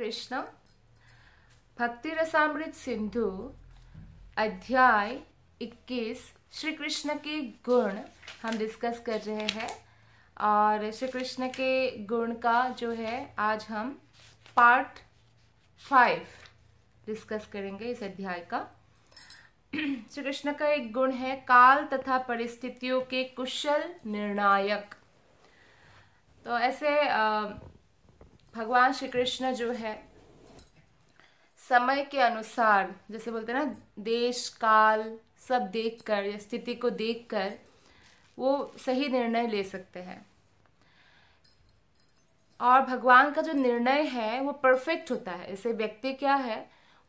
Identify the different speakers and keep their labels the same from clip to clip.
Speaker 1: कृष्ण भक्ति रसामृत सिंधु अध्याय 21 श्री कृष्ण के गुण हम डिस्कस कर रहे हैं और श्री कृष्ण के गुण का जो है आज हम पार्ट फाइव डिस्कस करेंगे इस अध्याय का श्री कृष्ण का एक गुण है काल तथा परिस्थितियों के कुशल निर्णायक तो ऐसे आ, भगवान श्री कृष्ण जो है समय के अनुसार जैसे बोलते हैं ना देश काल सब देखकर या स्थिति को देखकर वो सही निर्णय ले सकते हैं और भगवान का जो निर्णय है वो परफेक्ट होता है ऐसे व्यक्ति क्या है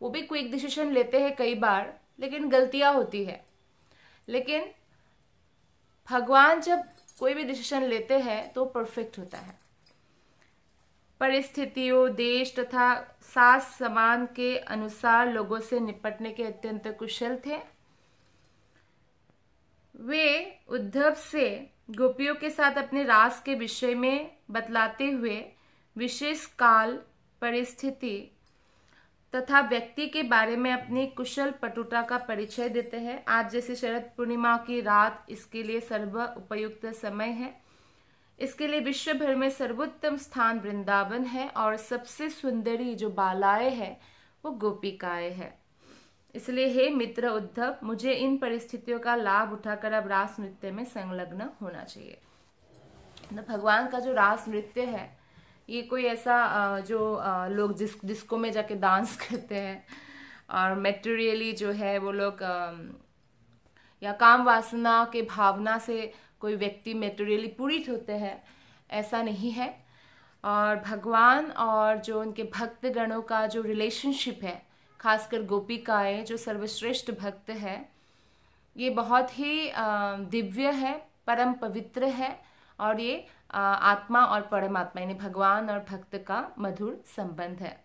Speaker 1: वो भी क्विक डिसीजन लेते हैं कई बार लेकिन गलतियाँ होती है लेकिन भगवान जब कोई भी डिसीजन लेते हैं तो परफेक्ट होता है परिस्थितियों देश तथा सास समान के अनुसार लोगों से निपटने के अत्यंत कुशल थे वे उद्धव से गोपियों के साथ अपने रास के विषय में बतलाते हुए विशेष काल परिस्थिति तथा व्यक्ति के बारे में अपनी कुशल पटुता का परिचय देते हैं आज जैसे शरद पूर्णिमा की रात इसके लिए सर्व उपयुक्त समय है इसके लिए विश्व भर में सर्वोत्तम स्थान वृंदावन है और सबसे सुंदरी जो बालाए है वो गोपिकाए है इसलिए हे मित्र उद्धव मुझे इन परिस्थितियों का लाभ उठाकर अब रास नृत्य में संलग्न होना चाहिए तो भगवान का जो रास नृत्य है ये कोई ऐसा जो लोग जिस डिस्को में जाके डांस करते हैं और मेटेरियली जो है वो लोग या काम वासना के भावना से कोई व्यक्ति मेटेरियली पूरित होते हैं ऐसा नहीं है और भगवान और जो उनके भक्त गणों का जो रिलेशनशिप है खासकर गोपिकाएं जो सर्वश्रेष्ठ भक्त है ये बहुत ही दिव्य है परम पवित्र है और ये आत्मा और परमात्मा यानी भगवान और भक्त का मधुर संबंध है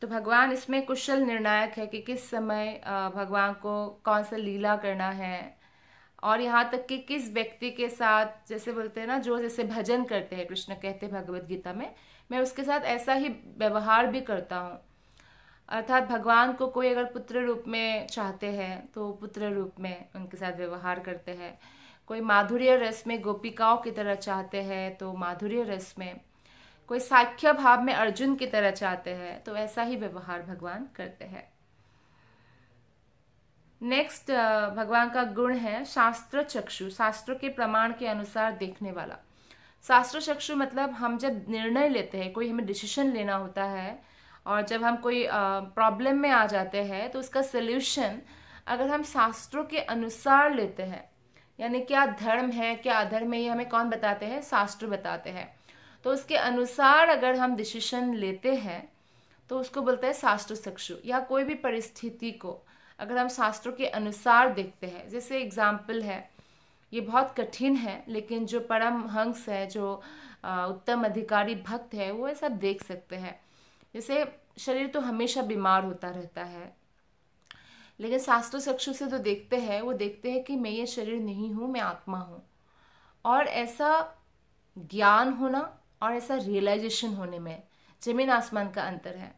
Speaker 1: तो भगवान इसमें कुशल निर्णायक है कि किस समय भगवान को कौन सा लीला करना है और यहाँ तक कि किस व्यक्ति के साथ जैसे बोलते हैं ना जो जैसे भजन करते हैं कृष्ण कहते हैं भगवत गीता में मैं उसके साथ ऐसा ही व्यवहार भी करता हूँ अर्थात भगवान को कोई अगर पुत्र रूप में चाहते हैं तो पुत्र रूप में उनके साथ व्यवहार करते हैं कोई माधुर्य रस में गोपिकाओं की तरह चाहते हैं तो माधुर्य रस में कोई साख्य भाव में अर्जुन की तरह चाहते हैं तो ऐसा ही व्यवहार भगवान करते हैं नेक्स्ट uh, भगवान का गुण है शास्त्र चक्षु शास्त्र के प्रमाण के अनुसार देखने वाला शास्त्र चक्षु मतलब हम जब निर्णय लेते हैं कोई हमें डिसीशन लेना होता है और जब हम कोई प्रॉब्लम uh, में आ जाते हैं तो उसका सल्यूशन अगर हम शास्त्रों के अनुसार लेते हैं यानी क्या धर्म है क्या अधर्म है ये हमें कौन बताते हैं शास्त्र बताते हैं तो उसके अनुसार अगर हम डिसीशन लेते हैं तो उसको बोलते हैं शास्त्र चक्षु या कोई भी परिस्थिति को अगर हम शास्त्रों के अनुसार देखते हैं जैसे एग्जाम्पल है ये बहुत कठिन है लेकिन जो परम हंस है जो उत्तम अधिकारी भक्त है वो ऐसा देख सकते हैं जैसे शरीर तो हमेशा बीमार होता रहता है लेकिन शास्त्र चक्षु से जो देखते हैं वो देखते हैं कि मैं ये शरीर नहीं हूँ मैं आत्मा हूँ और ऐसा ज्ञान होना और ऐसा रियलाइजेशन होने में जमीन आसमान का अंतर है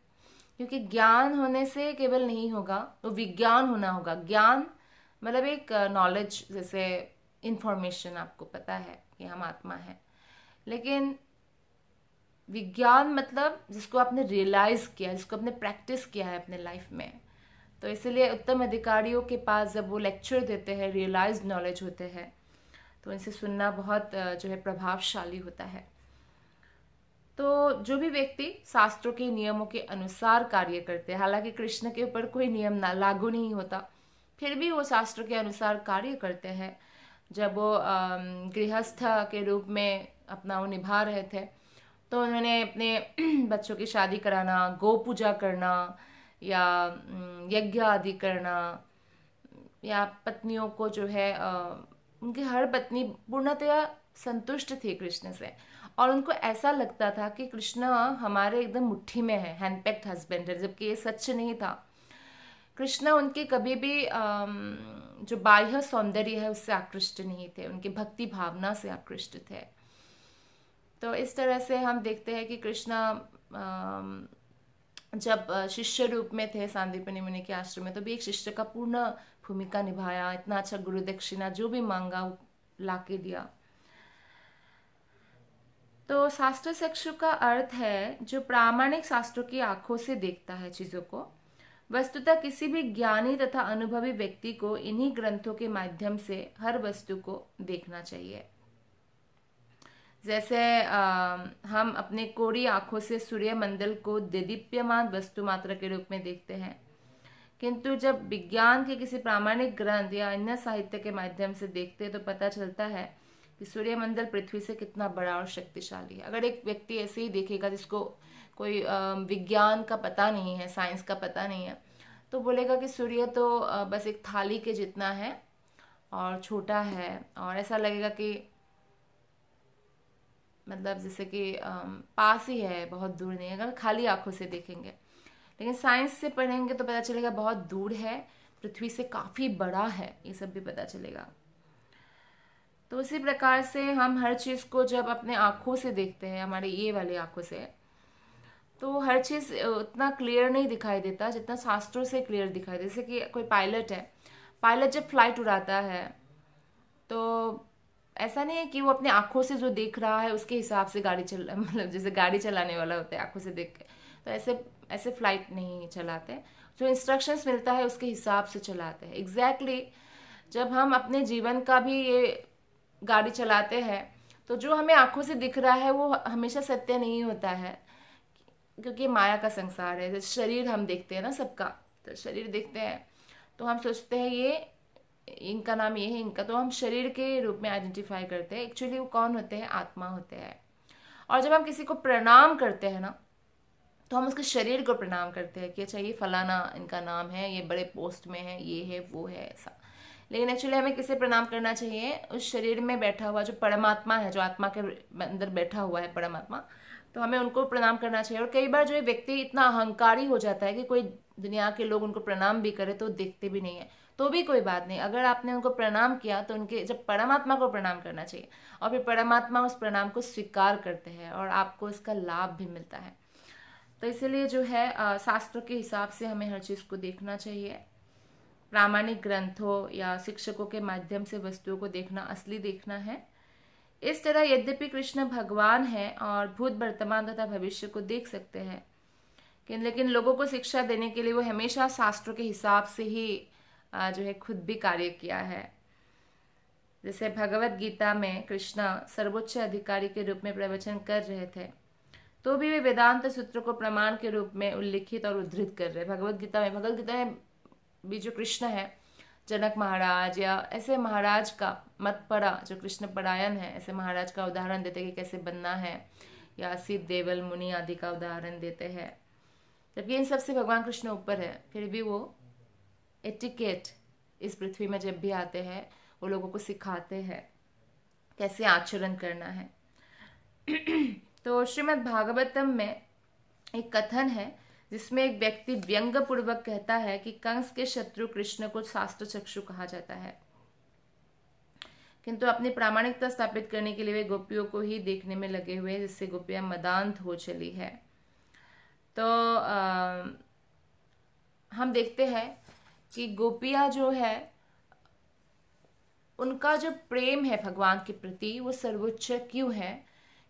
Speaker 1: क्योंकि ज्ञान होने से केवल नहीं होगा तो विज्ञान होना होगा ज्ञान मतलब एक नॉलेज जैसे इन्फॉर्मेशन आपको पता है कि हम आत्मा हैं लेकिन विज्ञान मतलब जिसको आपने रियलाइज़ किया जिसको आपने प्रैक्टिस किया है अपने लाइफ में तो इसलिए उत्तम अधिकारियों के पास जब वो लेक्चर देते हैं रियलाइज नॉलेज होते हैं तो इनसे सुनना बहुत जो है प्रभावशाली होता है तो जो भी व्यक्ति शास्त्रों के नियमों के अनुसार कार्य करते हैं हालांकि कृष्ण के ऊपर कोई नियम ना लागू नहीं होता फिर भी वो शास्त्रों के अनुसार कार्य करते हैं जब वो गृहस्थ के रूप में अपना वो निभा रहे थे तो उन्होंने अपने बच्चों की शादी कराना गो पूजा करना या यज्ञ आदि करना या पत्नियों को जो है उनकी हर पत्नी पूर्णतया संतुष्ट थी कृष्ण से और उनको ऐसा लगता था कि कृष्णा हमारे एकदम मुट्ठी में है हैंडपैक्ड हस्बैंड है जबकि ये सच नहीं था कृष्णा उनके कभी भी जो बाह्य सौंदर्य है उससे आकृष्ट नहीं थे उनकी भक्ति भावना से आकृष्ट थे तो इस तरह से हम देखते हैं कि कृष्णा जब शिष्य रूप में थे सांदीपनी मुनि के आश्रम में तो भी एक शिष्य का पूर्ण भूमिका निभाया इतना अच्छा गुरु दक्षिणा जो भी मांगा ला के दिया तो शास्त्र चक्षु का अर्थ है जो प्रामाणिक शास्त्रों की आंखों से देखता है चीज़ों को वस्तुतः किसी भी ज्ञानी तथा अनुभवी व्यक्ति को इन्हीं ग्रंथों के माध्यम से हर वस्तु को देखना चाहिए जैसे आ, हम अपने कोड़ी आंखों से सूर्य मंडल को दिदीप्यमान वस्तु मात्रा के रूप में देखते हैं किंतु जब विज्ञान के किसी प्रामाणिक ग्रंथ या अन्य साहित्य के माध्यम से देखते हैं तो पता चलता है कि सूर्यमंडल पृथ्वी से कितना बड़ा और शक्तिशाली है अगर एक व्यक्ति ऐसे ही देखेगा जिसको कोई विज्ञान का पता नहीं है साइंस का पता नहीं है तो बोलेगा कि सूर्य तो बस एक थाली के जितना है और छोटा है और ऐसा लगेगा कि मतलब जैसे कि पास ही है बहुत दूर नहीं है अगर खाली आंखों से देखेंगे लेकिन साइंस से पढ़ेंगे तो पता चलेगा बहुत दूर है पृथ्वी से काफ़ी बड़ा है ये सब भी पता चलेगा तो उसी प्रकार से हम हर चीज़ को जब अपने आँखों से देखते हैं हमारे ये वाले आँखों से तो हर चीज़ उतना क्लियर नहीं दिखाई देता जितना शास्त्रों से क्लियर दिखाई देता जैसे कि कोई पायलट है पायलट जब फ्लाइट उड़ाता है तो ऐसा नहीं है कि वो अपने आँखों से जो देख रहा है उसके हिसाब से गाड़ी चल मतलब जैसे गाड़ी चलाने वाला होता है आँखों से देख के तो ऐसे ऐसे फ्लाइट नहीं चलाते जो इंस्ट्रक्शंस मिलता है उसके हिसाब से चलाते हैं एग्जैक्टली exactly, जब हम अपने जीवन का भी ये गाड़ी चलाते हैं तो जो हमें आंखों से दिख रहा है वो हमेशा सत्य नहीं होता है क्योंकि माया का संसार है जैसे शरीर हम देखते हैं ना सबका तो शरीर देखते हैं तो हम सोचते हैं ये इनका नाम ये है इनका तो हम शरीर के रूप में आइडेंटिफाई करते हैं एक्चुअली वो कौन होते हैं आत्मा होते हैं और जब हम किसी को प्रणाम करते हैं ना तो हम उसके शरीर को प्रणाम करते हैं कि अच्छा ये फलाना इनका नाम है ये बड़े पोस्ट में है ये है वो है ऐसा लेकिन एक्चुअली हमें किसे प्रणाम करना चाहिए उस शरीर में बैठा हुआ जो परमात्मा है जो आत्मा के अंदर बैठा हुआ है परमात्मा तो हमें उनको प्रणाम करना चाहिए और कई बार जो व्यक्ति इतना अहंकारी हो जाता है कि कोई दुनिया के लोग उनको प्रणाम भी करे तो देखते भी नहीं है तो भी कोई बात नहीं अगर आपने उनको प्रणाम किया तो उनके जब परमात्मा को प्रणाम करना चाहिए और फिर परमात्मा उस प्रणाम को स्वीकार करते हैं और आपको इसका लाभ भी मिलता है तो इसलिए जो है शास्त्रों के हिसाब से हमें हर चीज़ को देखना चाहिए प्रामाणिक ग्रंथों या शिक्षकों के माध्यम से वस्तुओं को देखना असली देखना है इस तरह यद्यपि कृष्ण भगवान है और भूत वर्तमान तथा भविष्य को देख सकते हैं लेकिन लोगों को शिक्षा देने के लिए वो हमेशा शास्त्रों के हिसाब से ही जो है खुद भी कार्य किया है जैसे भगवत गीता में कृष्णा सर्वोच्च अधिकारी के रूप में प्रवचन कर रहे थे तो भी वे वेदांत सूत्र को प्रमाण के रूप में उल्लिखित और उद्धृत कर रहे भगवत गीता में भगवत गीता में भी जो कृष्ण है जनक महाराज या ऐसे महाराज का मत पड़ा जो कृष्ण परायण है ऐसे महाराज का उदाहरण देते कि कैसे बनना है या सिद्ध देवल मुनि आदि का उदाहरण देते हैं जबकि इन सबसे भगवान कृष्ण ऊपर है फिर भी वो एटिकेट इस पृथ्वी में जब भी आते हैं वो लोगों को सिखाते हैं कैसे आचरण करना है तो श्रीमद् भागवतम में एक कथन है जिसमें एक व्यक्ति व्यंग पूर्वक कहता है कि कंस के शत्रु कृष्ण को शास्त्र चक्षु कहा जाता है किंतु अपनी प्रामाणिकता स्थापित करने के लिए वे गोपियों को ही देखने में लगे हुए हैं जिससे गोपियां मदांत हो चली है तो आ, हम देखते हैं कि गोपिया जो है उनका जो प्रेम है भगवान के प्रति वो सर्वोच्च क्यों है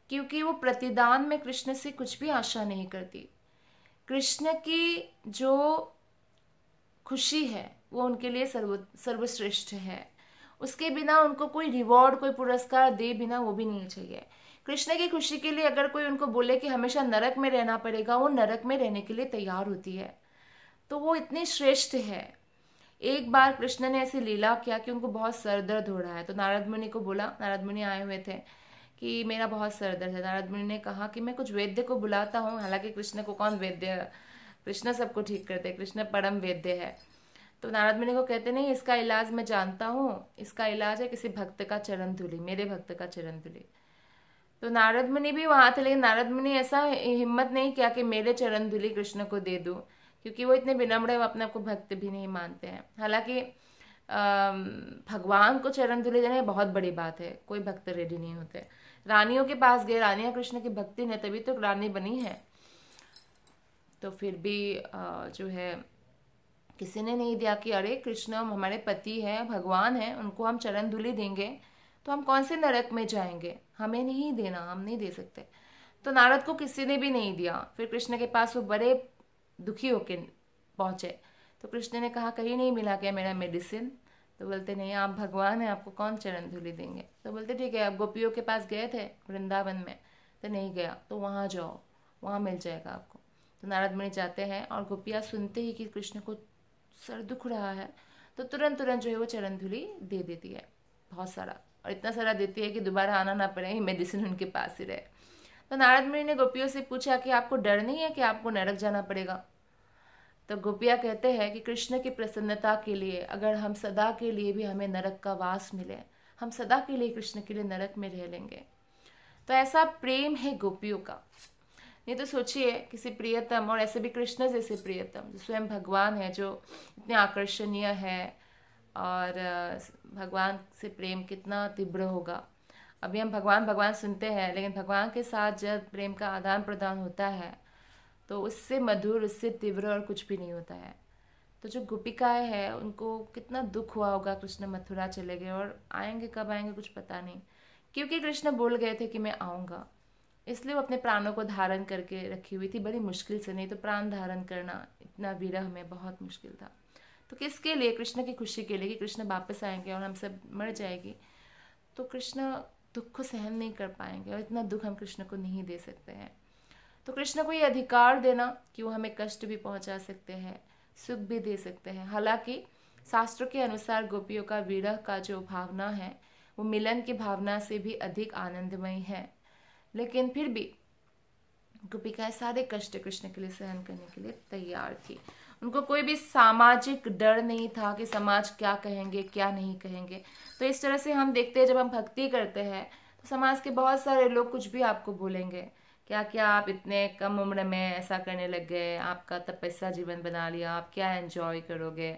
Speaker 1: क्योंकि वो प्रतिदान में कृष्ण से कुछ भी आशा नहीं करती कृष्ण की जो खुशी है वो उनके लिए सर्व सर्वश्रेष्ठ है उसके बिना उनको कोई रिवॉर्ड कोई पुरस्कार दे बिना वो भी नहीं चाहिए कृष्ण की खुशी के लिए अगर कोई उनको बोले कि हमेशा नरक में रहना पड़ेगा वो नरक में रहने के लिए तैयार होती है तो वो इतनी श्रेष्ठ है एक बार कृष्ण ने ऐसी लीला किया कि उनको बहुत सर दर्द हो रहा है तो नारद मुनि को बोला नारद मुनि आए हुए थे कि मेरा बहुत सर दर्द है नारद मुनि ने कहा कि मैं कुछ वैद्य को बुलाता हूँ हालांकि कृष्ण को कौन वैद्य कृष्ण सबको ठीक करते कृष्ण परम वैद्य है तो नारद मुनि को कहते नहीं इसका इलाज मैं जानता हूँ इसका इलाज है किसी भक्त का चरण धुली मेरे भक्त का चरण धुली तो नारद मुनि भी वहाँ थे लेकिन नारद मुनि ऐसा हिम्मत नहीं किया कि मेरे चरण धुली कृष्ण को दे दूँ क्योंकि वो इतने विनम्र है वो अपने आपको को भक्त भी नहीं मानते हैं हालांकि भगवान को चरण धुली देना बहुत बड़ी बात है कोई भक्त रेडी नहीं होते रानियों के पास गए रानियाँ कृष्ण की भक्ति ने तभी तो रानी बनी है तो फिर भी जो है किसी ने नहीं दिया कि अरे कृष्ण हमारे पति हैं भगवान हैं उनको हम चरण धुली देंगे तो हम कौन से नरक में जाएंगे हमें नहीं देना हम नहीं दे सकते तो नारद को किसी ने भी नहीं दिया फिर कृष्ण के पास वो बड़े दुखी होके पहुंचे तो कृष्ण ने कहा कहीं नहीं मिला क्या मेरा मेडिसिन तो बोलते नहीं आप भगवान हैं आपको कौन चरण धूलि देंगे तो बोलते ठीक है आप गोपियों के पास गए थे वृंदावन में तो नहीं गया तो वहाँ जाओ वहाँ मिल जाएगा आपको तो नारद मुनि जाते हैं और गोपियाँ सुनते ही कि कृष्ण को सर दुख रहा है तो तुरंत तुरंत जो है वो चरण धूलि दे देती है बहुत सारा और इतना सारा देती है कि दोबारा आना ना पड़े ही मेडिसिन उनके पास ही रहे तो नारद मुनि ने गोपियों से पूछा कि आपको डर नहीं है कि आपको नरक जाना पड़ेगा तो गोपिया कहते हैं कि कृष्ण की प्रसन्नता के लिए अगर हम सदा के लिए भी हमें नरक का वास मिले हम सदा के लिए कृष्ण के लिए नरक में रह लेंगे तो ऐसा प्रेम है गोपियों का नहीं तो सोचिए किसी प्रियतम और ऐसे भी कृष्ण जैसे प्रियतम जो स्वयं भगवान है जो इतने आकर्षणीय है और भगवान से प्रेम कितना तीव्र होगा अभी हम भगवान भगवान सुनते हैं लेकिन भगवान के साथ जब प्रेम का आदान प्रदान होता है तो उससे मधुर उससे तीव्र और कुछ भी नहीं होता है तो जो गोपिकाएँ हैं उनको कितना दुख हुआ होगा कृष्ण मथुरा चले गए और आएंगे कब आएंगे कुछ पता नहीं क्योंकि कृष्ण बोल गए थे कि मैं आऊँगा इसलिए वो अपने प्राणों को धारण करके रखी हुई थी बड़ी मुश्किल से नहीं तो प्राण धारण करना इतना विरह में बहुत मुश्किल था तो किसके लिए कृष्ण की खुशी के लिए कि कृष्ण वापस आएंगे और हम सब मर जाएगी तो कृष्ण दुख को सहन नहीं कर पाएंगे और इतना दुख हम कृष्ण को नहीं दे सकते हैं तो कृष्ण को ये अधिकार देना कि वो हमें कष्ट भी पहुंचा सकते हैं सुख भी दे सकते हैं हालांकि शास्त्रों के अनुसार गोपियों का विरह का जो भावना है वो मिलन की भावना से भी अधिक आनंदमय है लेकिन फिर भी गोपिकाएं सारे कष्ट कृष्ण के लिए सहन करने के लिए तैयार थी उनको कोई भी सामाजिक डर नहीं था कि समाज क्या कहेंगे क्या नहीं कहेंगे तो इस तरह से हम देखते हैं जब हम भक्ति करते हैं तो समाज के बहुत सारे लोग कुछ भी आपको बोलेंगे क्या क्या आप इतने कम उम्र में ऐसा करने लग गए आपका तपस्या तो जीवन बना लिया आप क्या एंजॉय करोगे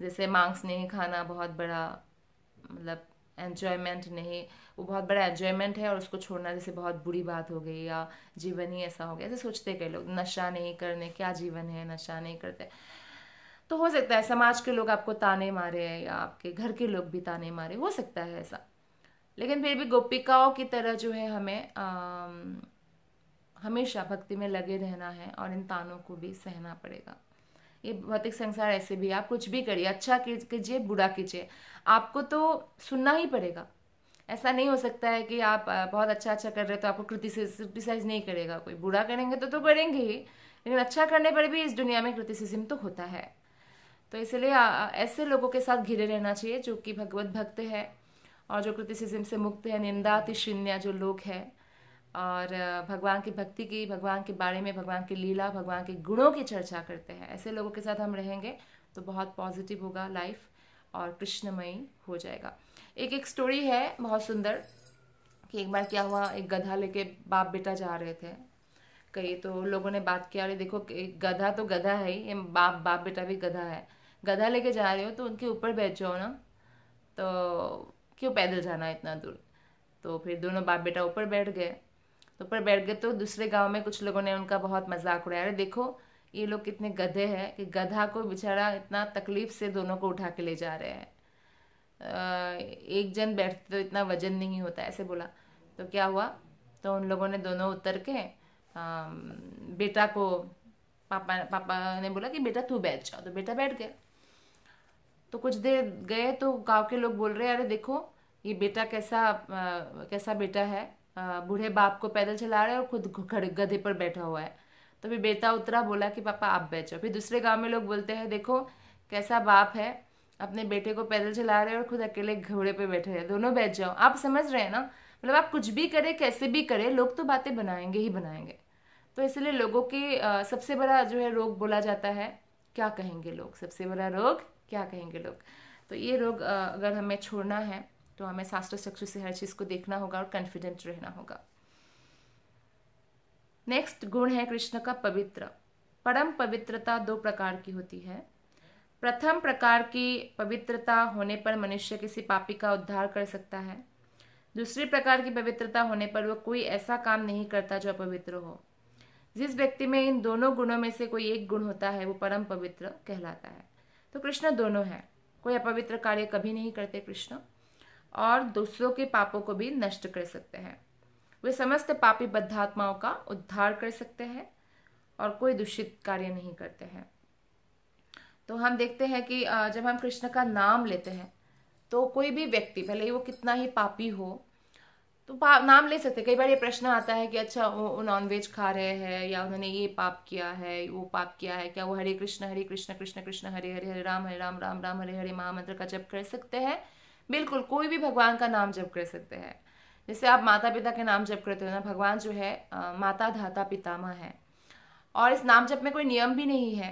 Speaker 1: जैसे मांस नहीं खाना बहुत बड़ा मतलब एन्जॉयमेंट नहीं वो बहुत बड़ा एन्जॉयमेंट है और उसको छोड़ना जैसे बहुत बुरी बात हो गई या जीवन ही ऐसा हो गया ऐसे सोचते कई लोग नशा नहीं करने क्या जीवन है नशा नहीं करते तो हो सकता है समाज के लोग आपको ताने मारे या आपके घर के लोग भी ताने मारे हो सकता है ऐसा लेकिन फिर भी गोपिकाओं की तरह जो है हमें आ, हमेशा भक्ति में लगे रहना है और इन तानों को भी सहना पड़ेगा ये भौतिक संसार ऐसे भी आप कुछ भी करिए अच्छा कीजिए बुरा कीजिए आपको तो सुनना ही पड़ेगा ऐसा नहीं हो सकता है कि आप बहुत अच्छा अच्छा कर रहे हो तो आपको क्रिटिसाइज नहीं करेगा कोई बुरा करेंगे तो तो करेंगे ही लेकिन अच्छा करने पर भी इस दुनिया में क्रिटिसिज्म तो होता है तो इसलिए ऐसे लोगों के साथ घिरे रहना चाहिए जो कि भगवत भक्त है और जो क्रिटिसिज्म से मुक्त है निंदा तिशिन्या जो लोग हैं और भगवान की भक्ति की भगवान के बारे में भगवान की लीला भगवान के गुणों की चर्चा करते हैं ऐसे लोगों के साथ हम रहेंगे तो बहुत पॉजिटिव होगा लाइफ और कृष्णमयी हो जाएगा एक एक स्टोरी है बहुत सुंदर कि एक बार क्या हुआ एक गधा लेके बाप बेटा जा रहे थे कहीं तो लोगों ने बात किया अरे देखो गधा तो गधा है ही बाप बाप बेटा भी गधा है गधा लेके जा रहे हो तो उनके ऊपर बैठ जाओ ना तो क्यों पैदल जाना इतना दूर तो फिर दोनों बाप बेटा ऊपर बैठ गए तो पर बैठ गए तो दूसरे गांव में कुछ लोगों ने उनका बहुत मजाक उड़ाया अरे देखो ये लोग कितने गधे हैं कि गधा को बेचारा इतना तकलीफ से दोनों को उठा के ले जा रहे हैं एक जन बैठते तो इतना वजन नहीं होता ऐसे बोला तो क्या हुआ तो उन लोगों ने दोनों उतर के बेटा को पापा पापा ने बोला कि बेटा तू बैठ जाओ तो बेटा बैठ गया तो कुछ देर गए तो गांव के लोग बोल रहे अरे देखो ये बेटा कैसा आ, कैसा बेटा है बूढ़े बाप को पैदल चला रहा है और खुद गधे पर बैठा हुआ है तो फिर बेटा उतरा बोला कि पापा आप बैठो फिर दूसरे गाँव में लोग बोलते हैं देखो कैसा बाप है अपने बेटे को पैदल चला रहे और खुद अकेले घोड़े पे बैठे हैं दोनों बैठ जाओ आप समझ रहे हैं ना मतलब आप कुछ भी करें कैसे भी करें लोग तो बातें बनाएंगे ही बनाएंगे तो इसलिए लोगों की सबसे बड़ा जो है रोग बोला जाता है क्या कहेंगे लोग सबसे बड़ा रोग क्या कहेंगे लोग तो ये रोग अगर हमें छोड़ना है तो हमें शास्त्र चक्षु से हर चीज़ को देखना होगा और कॉन्फिडेंट रहना होगा नेक्स्ट गुण है कृष्ण का पवित्र परम पवित्रता दो प्रकार की होती है प्रथम प्रकार की पवित्रता होने पर मनुष्य किसी पापी का उद्धार कर सकता है दूसरी प्रकार की पवित्रता होने पर वह कोई ऐसा काम नहीं करता जो अपवित्र हो जिस व्यक्ति में इन दोनों गुणों में से कोई एक गुण होता है वो परम पवित्र कहलाता है तो कृष्ण दोनों है कोई अपवित्र कार्य कभी नहीं करते कृष्ण और दूसरों के पापों को भी नष्ट कर सकते हैं वे समस्त पापी बद्धात्माओं का उद्धार कर सकते हैं और कोई दूषित कार्य नहीं करते हैं तो हम देखते हैं कि जब हम कृष्ण का नाम लेते हैं तो कोई भी व्यक्ति भले ही वो कितना ही पापी हो तो पाप नाम ले सकते कई बार ये प्रश्न आता है कि अच्छा वो नॉनवेज खा रहे हैं या उन्होंने ये पाप किया है वो पाप किया है क्या वो हरे कृष्ण हरे कृष्ण कृष्ण कृष्ण हरे हरे हरे राम हरे राम राम राम हरे हरे महामंत्र का जप कर सकते हैं बिल्कुल कोई भी भगवान का नाम जप कर सकते हैं जैसे आप माता पिता के नाम जप करते हो ना भगवान जो है आ, माता धाता पितामह है और इस नाम जप में कोई नियम भी नहीं है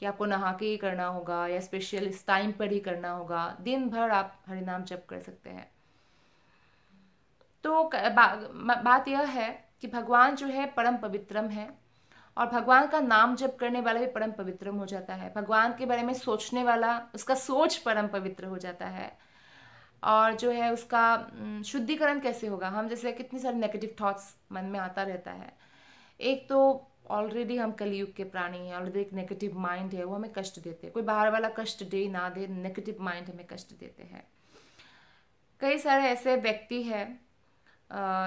Speaker 1: कि आपको नहा के ही करना होगा या स्पेशल इस टाइम पर ही करना होगा दिन भर आप हरि नाम जप कर सकते हैं तो बा, बात यह है कि भगवान जो है परम पवित्रम है और भगवान का नाम जप करने वाला भी परम पवित्रम हो जाता है भगवान के बारे में सोचने वाला उसका सोच परम पवित्र हो जाता है और जो है उसका शुद्धिकरण कैसे होगा हम जैसे कितने सारे नेगेटिव थॉट्स मन में आता रहता है एक तो ऑलरेडी हम कलयुग के प्राणी हैं ऑलरेडी एक नेगेटिव माइंड है वो हमें कष्ट देते हैं कोई बाहर वाला कष्ट दे ना दे नेगेटिव माइंड हमें कष्ट देते हैं कई सारे ऐसे व्यक्ति हैं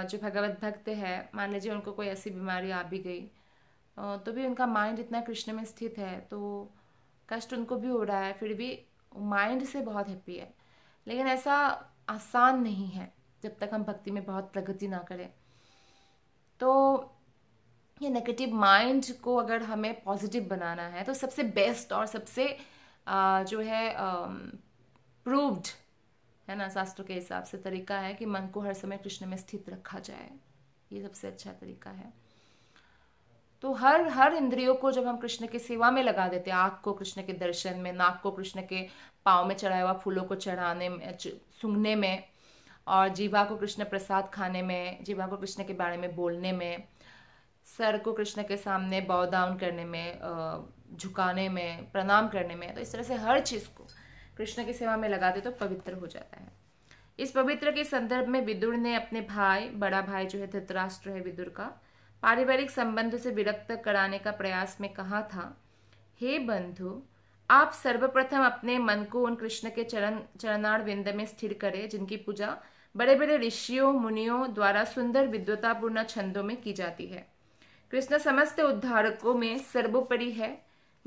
Speaker 1: जो भगवत भक्त है मान लीजिए उनको कोई ऐसी बीमारी आ भी गई तो भी उनका माइंड इतना कृष्ण में स्थित है तो कष्ट उनको भी हो रहा है फिर भी माइंड से बहुत हैप्पी है लेकिन ऐसा आसान नहीं है जब तक हम भक्ति में बहुत प्रगति ना करें तो ये नेगेटिव माइंड को अगर हमें पॉजिटिव बनाना है तो सबसे बेस्ट और सबसे आ, जो है प्रूव्ड है ना शास्त्रों के हिसाब से तरीका है कि मन को हर समय कृष्ण में स्थित रखा जाए ये सबसे अच्छा तरीका है तो हर हर इंद्रियों को जब हम कृष्ण की सेवा में लगा देते हैं आँख को कृष्ण के दर्शन में नाक को कृष्ण के पाँव में चढ़ाया हुआ फूलों को चढ़ाने में सुंघने में और जीवा को कृष्ण प्रसाद खाने में जीवा को कृष्ण के बारे में बोलने में सर को कृष्ण के सामने बाव डाउन करने में झुकाने में प्रणाम करने में तो इस तरह से हर चीज़ को कृष्ण की सेवा में लगाते तो पवित्र हो जाता है इस पवित्र के संदर्भ में विदुर ने अपने भाई बड़ा भाई जो है धृतराष्ट्र है विदुर का पारिवारिक संबंधों से विरक्त कराने का प्रयास में कहा था हे बंधु आप सर्वप्रथम अपने मन को उन कृष्ण के चरण चरणार विंद में स्थिर करें जिनकी पूजा बड़े बड़े ऋषियों मुनियों द्वारा सुंदर विद्वतापूर्ण छंदों में की जाती है कृष्ण समस्त उद्धारकों में सर्वोपरि है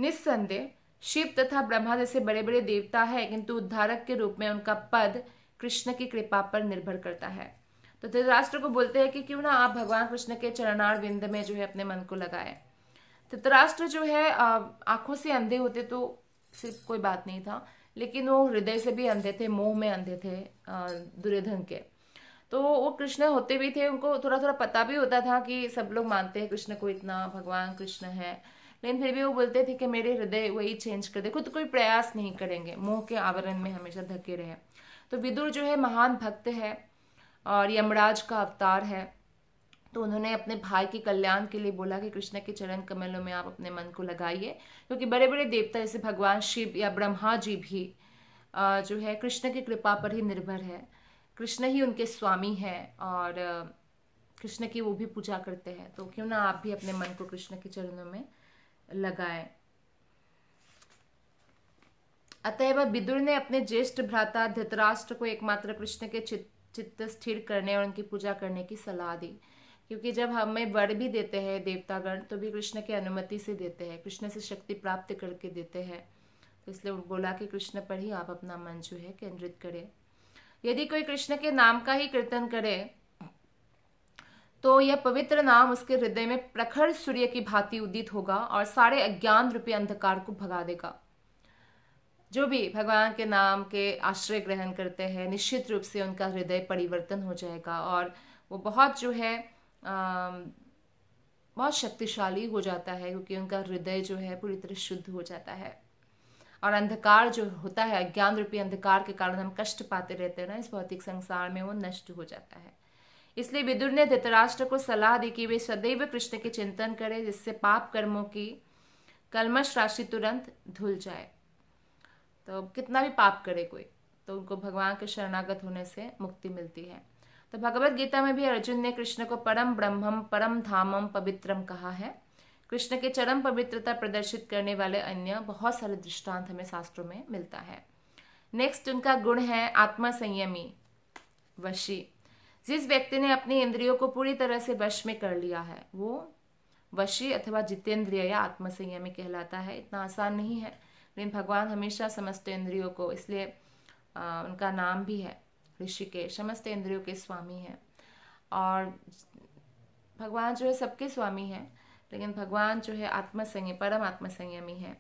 Speaker 1: निस्संदेह शिव तथा ब्रह्मा जैसे बड़े बड़े देवता है किंतु उद्धारक के रूप में उनका पद कृष्ण की कृपा पर निर्भर करता है तो धृतराष्ट्र को बोलते हैं कि क्यों ना आप भगवान कृष्ण के चरणार विंद में जो है अपने मन को लगाए धृतराष्ट्र जो है आंखों से अंधे होते तो सिर्फ कोई बात नहीं था लेकिन वो हृदय से भी अंधे थे मोह में अंधे थे दुर्योधन के तो वो कृष्ण होते भी थे उनको थोड़ा थोड़ा पता भी होता था कि सब लोग मानते हैं कृष्ण को इतना भगवान कृष्ण है लेकिन फिर भी वो बोलते थे कि मेरे हृदय वही चेंज कर दे खुद कोई प्रयास नहीं करेंगे मोह के आवरण में हमेशा धके रहे तो विदुर जो है महान भक्त है और यमराज का अवतार है तो उन्होंने अपने भाई के कल्याण के लिए बोला कि कृष्ण के चरण कमलों में आप अपने मन को लगाइए क्योंकि बड़े बड़े देवता जैसे भगवान शिव या ब्रह्मा जी भी जो है कृष्ण की कृपा पर ही निर्भर है कृष्ण ही उनके स्वामी हैं और कृष्ण की वो भी पूजा करते हैं तो क्यों ना आप भी अपने मन को कृष्ण के चरणों में लगाएं अतएव विदुर ने अपने ज्येष्ठ भ्राता धृतराष्ट्र को एकमात्र कृष्ण के चित्र चित्त स्थिर करने और उनकी पूजा करने की सलाह दी क्योंकि जब हमें वर भी देते हैं देवतागण तो भी कृष्ण की अनुमति से देते हैं कृष्ण से शक्ति प्राप्त करके देते हैं तो इसलिए बोला कि कृष्ण पर ही आप अपना मन जो है केंद्रित करें यदि कोई कृष्ण के नाम का ही कीर्तन करे तो यह पवित्र नाम उसके हृदय में प्रखर सूर्य की भांति उदित होगा और सारे अज्ञान रूपी अंधकार को भगा देगा जो भी भगवान के नाम के आश्रय ग्रहण करते हैं निश्चित रूप से उनका हृदय परिवर्तन हो जाएगा और वो बहुत जो है आ, बहुत शक्तिशाली हो जाता है क्योंकि उनका हृदय जो है पूरी तरह शुद्ध हो जाता है और अंधकार जो होता है अज्ञान रूपी अंधकार के कारण हम कष्ट पाते रहते हैं ना इस भौतिक संसार में वो नष्ट हो जाता है इसलिए विदुर ने धृतराष्ट्र को सलाह दी कि वे सदैव कृष्ण के चिंतन करें जिससे पाप कर्मों की कलमश राशि तुरंत धुल जाए तो कितना भी पाप करे कोई तो उनको भगवान के शरणागत होने से मुक्ति मिलती है तो भगवत गीता में भी अर्जुन ने कृष्ण को परम ब्रह्मम परम धामम पवित्रम कहा है कृष्ण के चरम पवित्रता प्रदर्शित करने वाले अन्य बहुत सारे दृष्टांत हमें शास्त्रों में मिलता है नेक्स्ट उनका गुण है आत्मसंयमी वशी जिस व्यक्ति ने अपनी इंद्रियों को पूरी तरह से वश में कर लिया है वो वशी अथवा जितेंद्रिय या आत्मसंयमी कहलाता है इतना आसान नहीं है लेकिन भगवान हमेशा समस्त इंद्रियों को इसलिए उनका नाम भी है ऋषिकेश समस्त इंद्रियों के स्वामी हैं और भगवान जो है सबके स्वामी हैं लेकिन भगवान जो है आत्मसंयम परम आत्मसंयमी है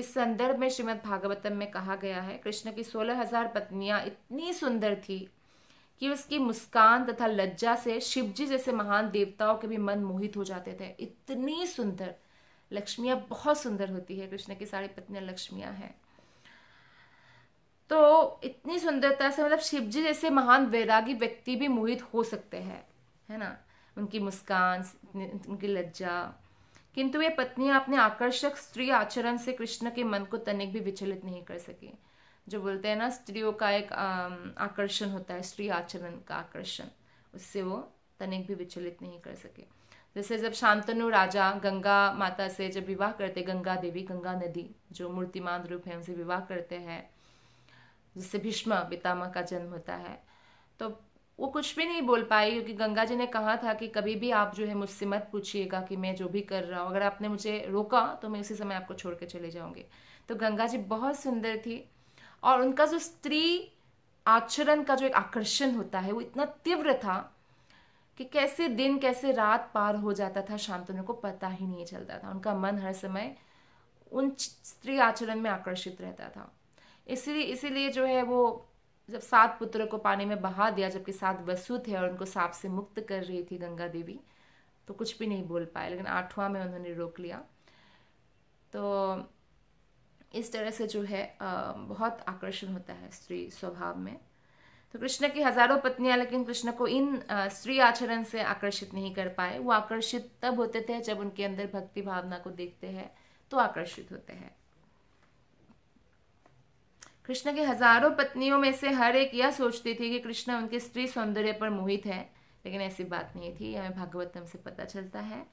Speaker 1: इस संदर्भ में श्रीमद् भागवतम में कहा गया है कृष्ण की सोलह हजार पत्नियां इतनी सुंदर थी कि उसकी मुस्कान तथा लज्जा से शिवजी जैसे महान देवताओं के भी मन मोहित हो जाते थे इतनी सुंदर लक्ष्मियाँ बहुत सुंदर होती है कृष्ण की सारी पत्नियाँ लक्ष्मियाँ हैं तो इतनी सुंदरता से मतलब शिव जी जैसे महान वैरागी व्यक्ति भी मोहित हो सकते हैं है ना उनकी मुस्कान उनकी लज्जा किंतु ये पत्नियां अपने आकर्षक स्त्री आचरण से कृष्ण के मन को तनिक भी विचलित नहीं कर सके जो बोलते हैं ना स्त्रियों का एक आकर्षण होता है स्त्री आचरण का आकर्षण उससे वो तनिक भी विचलित नहीं कर सके जैसे जब शांतनु राजा गंगा माता से जब विवाह करते गंगा देवी गंगा नदी जो मूर्तिमान रूप है उनसे विवाह करते हैं जिससे भीष्म पितामह का जन्म होता है तो वो कुछ भी नहीं बोल पाई क्योंकि गंगा जी ने कहा था कि कभी भी आप जो है मुझसे मत पूछिएगा कि मैं जो भी कर रहा हूँ अगर आपने मुझे रोका तो मैं उसी समय आपको छोड़ के चले जाऊँगी तो गंगा जी बहुत सुंदर थी और उनका जो स्त्री आचरण का जो एक आकर्षण होता है वो इतना तीव्र था कि कैसे दिन कैसे रात पार हो जाता था शांतनु को पता ही नहीं चलता था उनका मन हर समय उन स्त्री आचरण में आकर्षित रहता था इसीलिए इसीलिए जो है वो जब सात पुत्र को पानी में बहा दिया जबकि सात वसु थे और उनको सांप से मुक्त कर रही थी गंगा देवी तो कुछ भी नहीं बोल पाए लेकिन आठवां में उन्होंने रोक लिया तो इस तरह से जो है बहुत आकर्षण होता है स्त्री स्वभाव में तो कृष्ण की हजारों पत्नियां लेकिन कृष्ण को इन स्त्री आचरण से आकर्षित नहीं कर पाए वो आकर्षित तब होते थे जब उनके अंदर भक्ति भावना को देखते हैं तो आकर्षित होते हैं कृष्ण की हजारों पत्नियों में से हर एक यह सोचती थी कि कृष्ण उनके स्त्री सौंदर्य पर मोहित है लेकिन ऐसी बात नहीं थी हमें भागवत से पता चलता है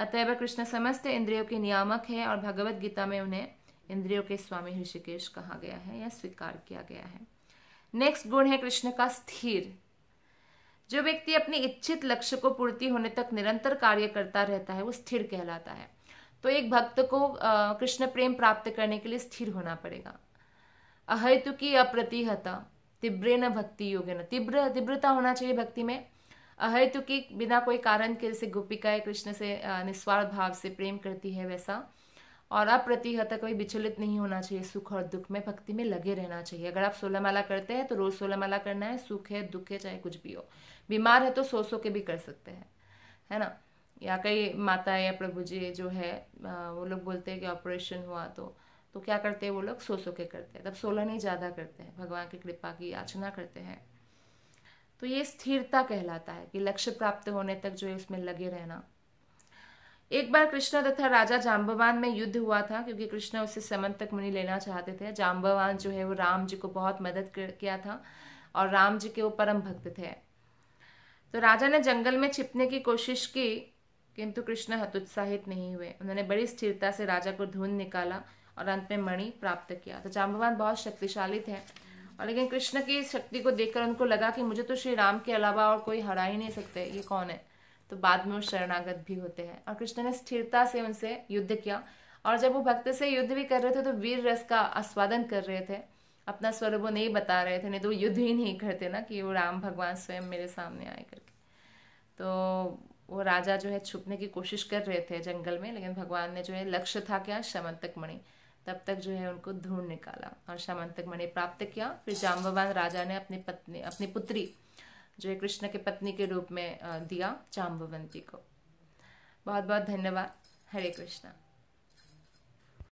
Speaker 1: अतएव कृष्ण समस्त इंद्रियों के नियामक है और भगवत गीता में उन्हें इंद्रियों के स्वामी ऋषिकेश कहा गया है या स्वीकार किया गया है नेक्स्ट गुण है कृष्ण का स्थिर जो व्यक्ति अपनी इच्छित लक्ष्य को पूर्ति होने तक निरंतर कार्य करता रहता है वो स्थिर कहलाता है तो एक भक्त को कृष्ण प्रेम प्राप्त करने के लिए स्थिर होना पड़ेगा अहेतु की अप्रतिहता तीव्र न भक्ति योग्य न तीव्र तीव्रता होना चाहिए भक्ति में अहैतु की बिना कोई कारण के जैसे गोपिकाएं कृष्ण से निस्वार्थ भाव से प्रेम करती है वैसा और अप्रतिहत कभी विचलित नहीं होना चाहिए सुख और दुख में भक्ति में लगे रहना चाहिए अगर आप सोलह माला करते हैं तो रोज सोलह माला करना है सुख है दुख है चाहे कुछ भी हो बीमार है तो सो सो के भी कर सकते हैं है ना या कई माता या प्रभु जी जो है वो लोग बोलते हैं कि ऑपरेशन हुआ तो तो क्या करते हैं वो लोग सो सो के करते हैं तब सोलह नहीं ज़्यादा करते हैं भगवान की कृपा की याचना करते हैं तो ये स्थिरता कहलाता है कि लक्ष्य प्राप्त होने तक जो है उसमें लगे रहना एक बार कृष्ण तथा राजा जाम्बवान में युद्ध हुआ था क्योंकि कृष्ण उसे समंतक मुनि लेना चाहते थे जाम्बवान जो है वो राम जी को बहुत मदद किया था और राम जी के वो परम भक्त थे तो राजा ने जंगल में छिपने की कोशिश की किंतु कृष्ण हतोत्साहित नहीं हुए उन्होंने बड़ी स्थिरता से राजा को ढूंढ निकाला और अंत में मणि प्राप्त किया तो जाम्बवान बहुत शक्तिशाली थे और लेकिन कृष्ण की शक्ति को देखकर उनको लगा कि मुझे तो श्री राम के अलावा और कोई हरा ही नहीं सकते ये कौन है तो बाद में वो शरणागत भी होते हैं और कृष्ण ने स्थिरता से उनसे युद्ध किया और जब वो भक्त से युद्ध भी कर रहे थे तो वीर रस का आस्वादन कर रहे थे अपना स्वरूप वो नहीं बता रहे थे नहीं तो युद्ध ही नहीं करते ना कि वो राम भगवान स्वयं मेरे सामने आए करके तो वो राजा जो है छुपने की कोशिश कर रहे थे जंगल में लेकिन भगवान ने जो है लक्ष्य था क्या शमंतक मणि तब तक जो है उनको ढूंढ निकाला और शमंतक मणि प्राप्त किया फिर जाम्बवान राजा ने अपनी पत्नी अपनी पुत्री जो है कृष्ण के पत्नी के रूप में दिया जाम्बवंती को बहुत बहुत धन्यवाद हरे कृष्णा